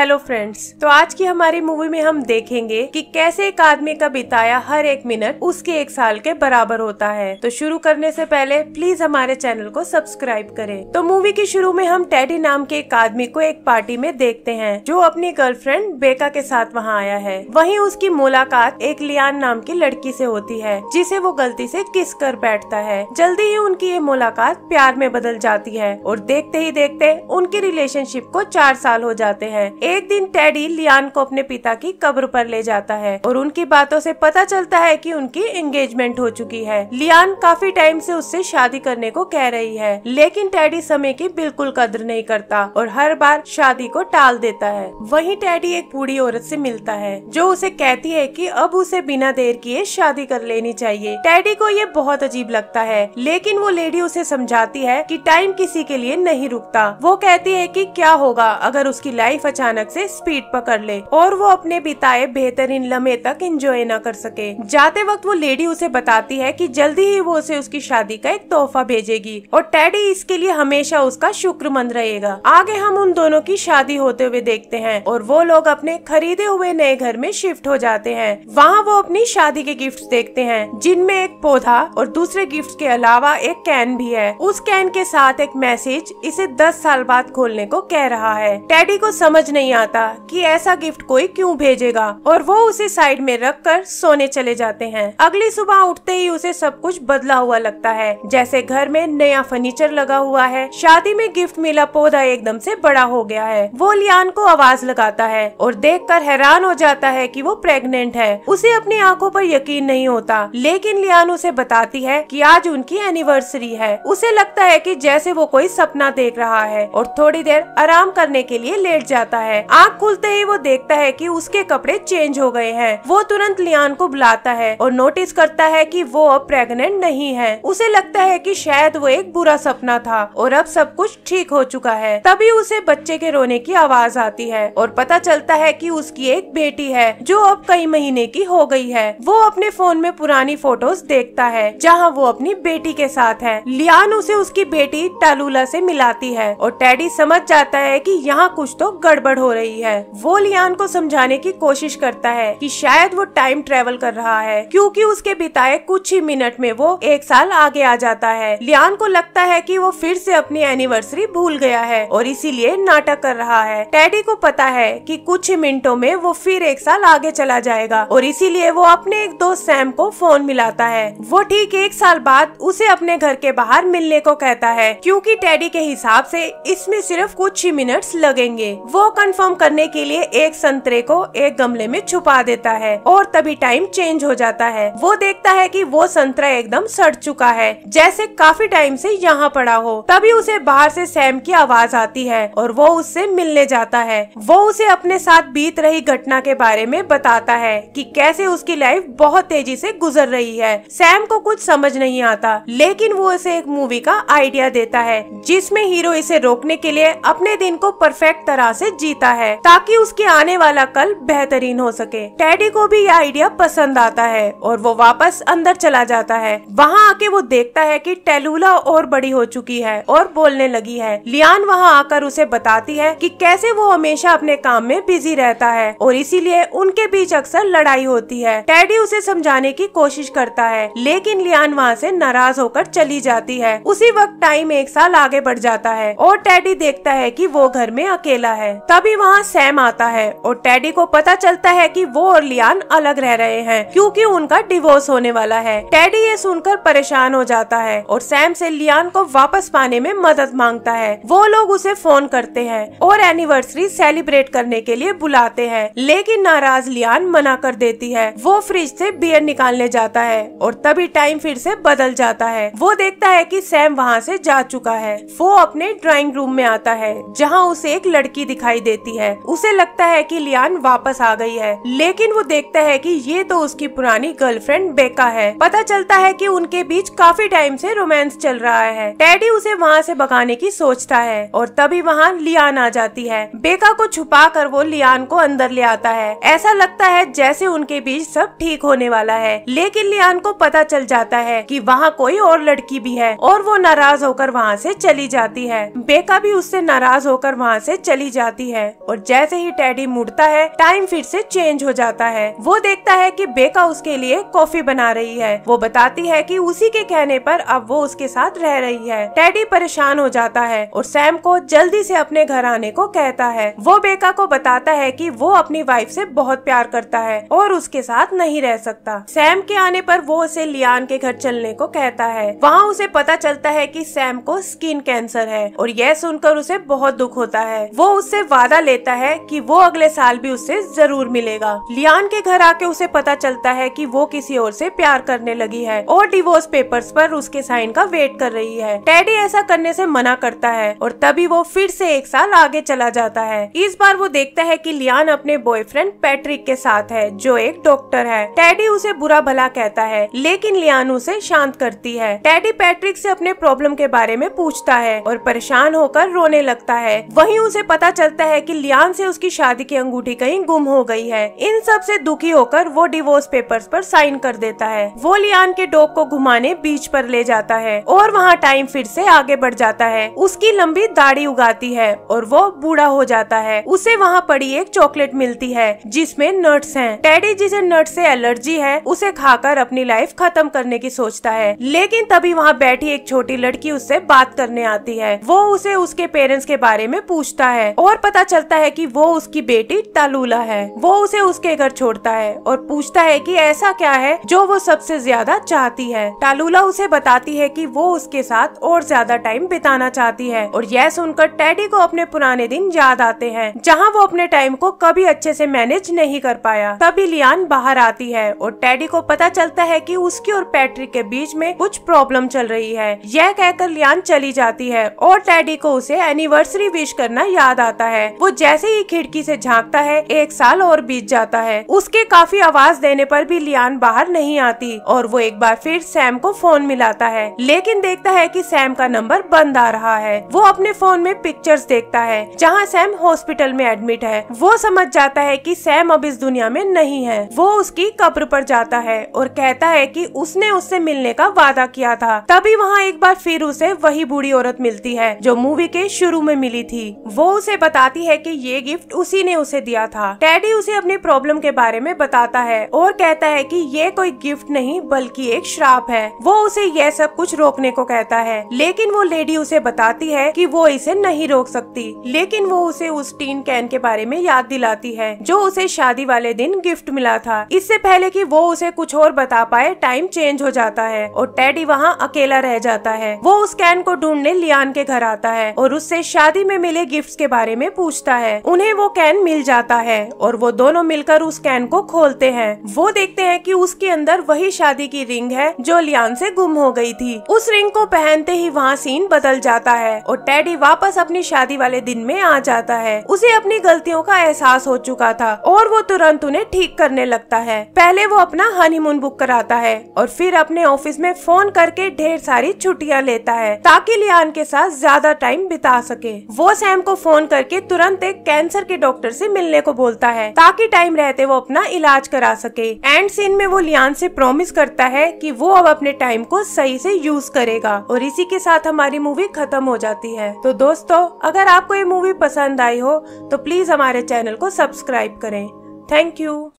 hello friends तो आज की हमारी मूवी में हम देखेंगे कि कैसे एक आदमी का बिताया हर एक मिनट उसके एक साल के बराबर होता है तो शुरू करने से पहले प्लीज हमारे चैनल को सब्सक्राइब करें तो मूवी के शुरू में हम टेडी नाम के एक आदमी को एक पार्टी में देखते हैं जो अपनी गर्लफ्रेंड बेका के साथ वहाँ आया है वही उसकी मुलाकात एक लियान नाम की लड़की ऐसी होती है जिसे वो गलती ऐसी किस कर बैठता है जल्दी ही उनकी ये मुलाकात प्यार में बदल जाती है और देखते ही देखते उनकी रिलेशनशिप को चार साल हो जाते हैं एक दिन टेडी लियान को अपने पिता की कब्र पर ले जाता है और उनकी बातों से पता चलता है कि उनकी एंगेजमेंट हो चुकी है लियान काफी टाइम से उससे शादी करने को कह रही है लेकिन टेडी समय की बिल्कुल कदर नहीं करता और हर बार शादी को टाल देता है वही टेडी एक बूढ़ी औरत ऐसी मिलता है जो उसे कहती है की अब उसे बिना देर किए शादी कर लेनी चाहिए टेडी को ये बहुत अजीब लगता है लेकिन वो लेडी उसे समझाती है कि टाइम किसी के लिए नहीं रुकता वो कहती है कि क्या होगा अगर उसकी लाइफ अचानक अचानक से स्पीड पकड़ ले और वो अपने बिताए बेहतरीन लम्हे तक एंजॉय न कर सके जाते वक्त वो लेडी उसे बताती है कि जल्दी ही वो उसे उसकी शादी का एक तोहफा भेजेगी और टैडी इसके लिए हमेशा उसका शुक्रमंद रहेगा आगे हम उन दोनों की शादी होते हुए देखते हैं और वो लोग अपने खरीदे हुए नए घर में शिफ्ट हो जाते हैं वहाँ वो अपनी शादी के गिफ्ट देखते हैं जिनमें एक पौधा और दूसरे गिफ्ट के अलावा एक कैन भी है उस कैन के साथ एक मैसेज इसे दस साल बाद खोलने को कह रहा है टैडी को समझ नहीं नहीं आता कि ऐसा गिफ्ट कोई क्यों भेजेगा और वो उसे साइड में रख कर सोने चले जाते हैं अगली सुबह उठते ही उसे सब कुछ बदला हुआ लगता है जैसे घर में नया फर्नीचर लगा हुआ है शादी में गिफ्ट मिला पौधा एकदम से बड़ा हो गया है वो लियान को आवाज लगाता है और देख कर हैरान हो जाता है की वो प्रेगनेंट है उसे अपनी आँखों पर यकीन नहीं होता लेकिन लियान उसे बताती है की आज उनकी एनिवर्सरी है उसे लगता है की जैसे वो कोई सपना देख रहा है और थोड़ी देर आराम करने के लिए लेट जाता है है आग खुलते ही वो देखता है कि उसके कपड़े चेंज हो गए हैं वो तुरंत लियान को बुलाता है और नोटिस करता है कि वो अब प्रेग्नेंट नहीं है उसे लगता है कि शायद वो एक बुरा सपना था और अब सब कुछ ठीक हो चुका है तभी उसे बच्चे के रोने की आवाज आती है और पता चलता है की उसकी एक बेटी है जो अब कई महीने की हो गई है वो अपने फोन में पुरानी फोटोज देखता है जहाँ वो अपनी बेटी के साथ है लियान उसे उसकी बेटी टालूला से मिलाती है और टैडी समझ जाता है कि यहाँ कुछ तो गड़बड़ हो रही है वो लियान को समझाने की कोशिश करता है कि शायद वो टाइम ट्रेवल कर रहा है क्योंकि उसके बिताए कुछ ही मिनट में वो एक साल आगे आ जाता है लियान को लगता है कि वो फिर से अपनी एनिवर्सरी भूल गया है और इसीलिए नाटक कर रहा है टैडी को पता है कि कुछ ही मिनटों में वो फिर एक साल आगे चला जाएगा और इसीलिए वो अपने एक दोस्त सैम को फोन मिलाता है वो ठीक एक साल बाद उसे अपने घर के बाहर मिलने को कहता है क्योंकि टैडी के हिसाब से इसमें सिर्फ कुछ ही मिनट्स लगेंगे वो कन कंफर्म करने के लिए एक संतरे को एक गमले में छुपा देता है और तभी टाइम चेंज हो जाता है वो देखता है कि वो संतरा एकदम सड़ चुका है जैसे काफी टाइम से यहाँ पड़ा हो तभी उसे बाहर से सैम की आवाज आती है और वो उससे मिलने जाता है वो उसे अपने साथ बीत रही घटना के बारे में बताता है कि कैसे उसकी लाइफ बहुत तेजी से गुजर रही है सैम को कुछ समझ नहीं आता लेकिन वो उसे एक मूवी का आइडिया देता है जिसमें हीरो इसे रोकने के लिए अपने दिन को परफेक्ट तरह से जीत देता है ताकि उसके आने वाला कल बेहतरीन हो सके टैडी को भी यह आइडिया पसंद आता है और वो वापस अंदर चला जाता है वहाँ आके वो देखता है कि टेलूला और बड़ी हो चुकी है और बोलने लगी है लियान वहाँ आकर उसे बताती है कि कैसे वो हमेशा अपने काम में बिजी रहता है और इसीलिए उनके बीच अक्सर लड़ाई होती है टैडी उसे समझाने की कोशिश करता है लेकिन लियान वहाँ से नाराज होकर चली जाती है उसी वक्त टाइम एक साल आगे बढ़ जाता है और टैडी देखता है कि वो घर में अकेला है तभी तभी वहाँ सैम आता है और टेडी को पता चलता है कि वो और लियान अलग रह रहे हैं क्योंकि उनका डिवोर्स होने वाला है टैडी ये सुनकर परेशान हो जाता है और सैम से लियान को वापस पाने में मदद मांगता है वो लोग उसे फोन करते हैं और एनिवर्सरी सेलिब्रेट करने के लिए बुलाते हैं लेकिन नाराज लियान मना कर देती है वो फ्रिज से बियर निकालने जाता है और तभी टाइम फिर से बदल जाता है वो देखता है कि सैम वहाँ से जा चुका है वो अपने ड्राइंग रूम में आता है जहाँ उसे एक लड़की दिखाई देती देती है उसे लगता है कि लियान वापस आ गई है लेकिन वो देखता है कि ये तो उसकी पुरानी गर्लफ्रेंड बेका है पता चलता है कि उनके बीच काफी टाइम से रोमांस चल रहा है टैडी उसे वहाँ से भगाने की सोचता है और तभी वहाँ लियान आ जाती है बेका को छुपा कर वो लियान को अंदर ले आता है ऐसा लगता है जैसे उनके बीच सब ठीक होने वाला है लेकिन लियान को पता चल जाता है कि वहाँ कोई और लड़की भी है और वो नाराज होकर वहाँ से चली जाती है बेका भी उससे नाराज होकर वहाँ से चली जाती है और जैसे ही टैडी मुड़ता है टाइम फिर से चेंज हो जाता है वो देखता है कि बेका उसके लिए कॉफी बना रही है वो बताती है कि उसी के कहने पर अब वो उसके साथ रह रही है टैडी परेशान हो जाता है और सैम को जल्दी से अपने घर आने को कहता है वो बेका को बताता है कि वो अपनी वाइफ से बहुत प्यार करता है और उसके साथ नहीं रह सकता सैम के आने पर वो उसे लियान के घर चलने को कहता है वहाँ उसे पता चलता है कि सैम को स्किन कैंसर है और यह सुनकर उसे बहुत दुख होता है वो उससे वादा वादा लेता है कि वो अगले साल भी उससे जरूर मिलेगा लियान के घर आके उसे पता चलता है कि वो किसी और से प्यार करने लगी है और डिवोर्स पेपर्स पर उसके साइन का वेट कर रही है टैडी ऐसा करने से मना करता है और तभी वो फिर से एक साल आगे चला जाता है इस बार वो देखता है की लियान अपने बॉयफ्रेंड पैट्रिक के साथ है जो एक डॉक्टर है टैडी उसे बुरा भला कहता है लेकिन लियान उसे शांत करती है टैडी पैट्रिक से अपने प्रॉब्लम के बारे में पूछता है और परेशान होकर रोने लगता है वहीं उसे पता चलता है है कि लियान से उसकी शादी की अंगूठी कहीं गुम हो गई है इन सब से दुखी होकर वो डिवोर्स पेपर्स पर साइन कर देता है वो लियान के डॉग को घुमाने बीच पर ले जाता है और वहाँ टाइम फिर से आगे बढ़ जाता है उसकी लंबी दाढ़ी उगाती है और वो बूढ़ा हो जाता है उसे वहाँ पड़ी एक चॉकलेट मिलती है जिसमे नट्स है टैडी जिसे नट से एलर्जी है उसे खाकर अपनी लाइफ खत्म करने की सोचता है लेकिन तभी वहाँ बैठी एक छोटी लड़की उससे बात करने आती है वो उसे उसके पेरेंट्स के बारे में पूछता है और पता चलता है कि वो उसकी बेटी तालूला है वो उसे उसके घर छोड़ता है और पूछता है कि ऐसा क्या है जो वो सबसे ज्यादा चाहती है तालूला उसे बताती है कि वो उसके साथ और ज्यादा टाइम बिताना चाहती है और यह सुनकर टैडी को अपने पुराने दिन याद आते हैं जहाँ वो अपने टाइम को कभी अच्छे से मैनेज नहीं कर पाया तभी लियान बाहर आती है और टैडी को पता चलता है की उसकी और पैट्रिक के बीच में कुछ प्रॉब्लम चल रही है यह कहकर लियान चली जाती है और टैडी को उसे एनिवर्सरी विश करना याद आता है वो जैसे ही खिड़की से झांकता है एक साल और बीत जाता है उसके काफी आवाज देने पर भी लियान बाहर नहीं आती और वो एक बार फिर सैम को फोन मिलाता है लेकिन देखता है कि सैम का नंबर बंद आ रहा है वो अपने फोन में पिक्चर्स देखता है जहाँ सैम हॉस्पिटल में एडमिट है वो समझ जाता है की सैम अब इस दुनिया में नहीं है वो उसकी कब्र पर जाता है और कहता है की उसने उससे मिलने का वादा किया था तभी वहाँ एक बार फिर उसे वही बूढ़ी औरत मिलती है जो मूवी के शुरू में मिली थी वो उसे बताती है है कि ये गिफ्ट उसी ने उसे दिया था टैडी उसे अपने प्रॉब्लम के बारे में बताता है और कहता है कि ये कोई गिफ्ट नहीं बल्कि एक श्राप है वो उसे यह सब कुछ रोकने को कहता है लेकिन वो लेडी उसे बताती है कि वो इसे नहीं रोक सकती लेकिन वो उसे उस टीन कैन के बारे में याद दिलाती है जो उसे शादी वाले दिन गिफ्ट मिला था इससे पहले की वो उसे कुछ और बता पाए टाइम चेंज हो जाता है और टैडी वहाँ अकेला रह जाता है वो उस कैन को ढूंढने लियान के घर आता है और उससे शादी में मिले गिफ्ट के बारे में पूछ पहुंचता है उन्हें वो कैन मिल जाता है और वो दोनों मिलकर उस कैन को खोलते हैं वो देखते हैं कि उसके अंदर वही शादी की रिंग है जो लियान से गुम हो गई थी उस रिंग को पहनते ही वहाँ सीन बदल जाता है और टैडी वापस अपनी शादी वाले दिन में आ जाता है उसे अपनी गलतियों का एहसास हो चुका था और वो तुरंत उन्हें ठीक करने लगता है पहले वो अपना हनीमून बुक कराता है और फिर अपने ऑफिस में फोन करके ढेर सारी छुट्टियाँ लेता है ताकि लियान के साथ ज्यादा टाइम बिता सके वो सैम को फोन करके तुरंत अनंत एक कैंसर के डॉक्टर से मिलने को बोलता है ताकि टाइम रहते वो अपना इलाज करा सके एंड सीन में वो लियान से प्रॉमिस करता है कि वो अब अपने टाइम को सही से यूज करेगा और इसी के साथ हमारी मूवी खत्म हो जाती है तो दोस्तों अगर आपको ये मूवी पसंद आई हो तो प्लीज हमारे चैनल को सब्सक्राइब करें थैंक यू